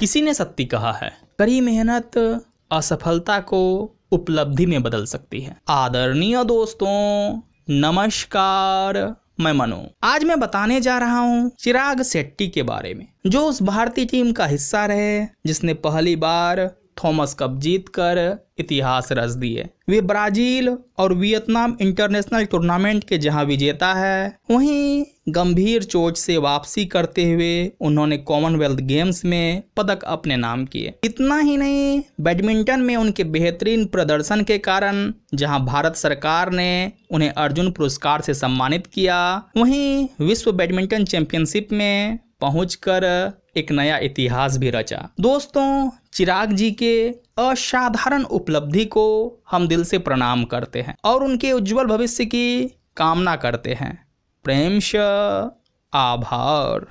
किसी ने सत्य कहा है कड़ी मेहनत असफलता को उपलब्धि में बदल सकती है आदरणीय दोस्तों नमस्कार मैं मनु आज मैं बताने जा रहा हूँ चिराग शेट्टी के बारे में जो उस भारतीय टीम का हिस्सा रहे जिसने पहली बार थॉमस कप जीतकर इतिहास रच दिए वे ब्राजील और वियतनाम इंटरनेशनल टूर्नामेंट के जहां विजेता है वहीं गंभीर चोट से वापसी करते हुए उन्होंने कॉमनवेल्थ गेम्स में पदक अपने नाम किए इतना ही नहीं बैडमिंटन में उनके बेहतरीन प्रदर्शन के कारण जहां भारत सरकार ने उन्हें अर्जुन पुरस्कार से सम्मानित किया वहीं विश्व बैडमिंटन चैंपियनशिप में पहुंचकर एक नया इतिहास भी रचा दोस्तों चिराग जी के असाधारण उपलब्धि को हम दिल से प्रणाम करते हैं और उनके उज्जवल भविष्य की कामना करते हैं प्रेम आभार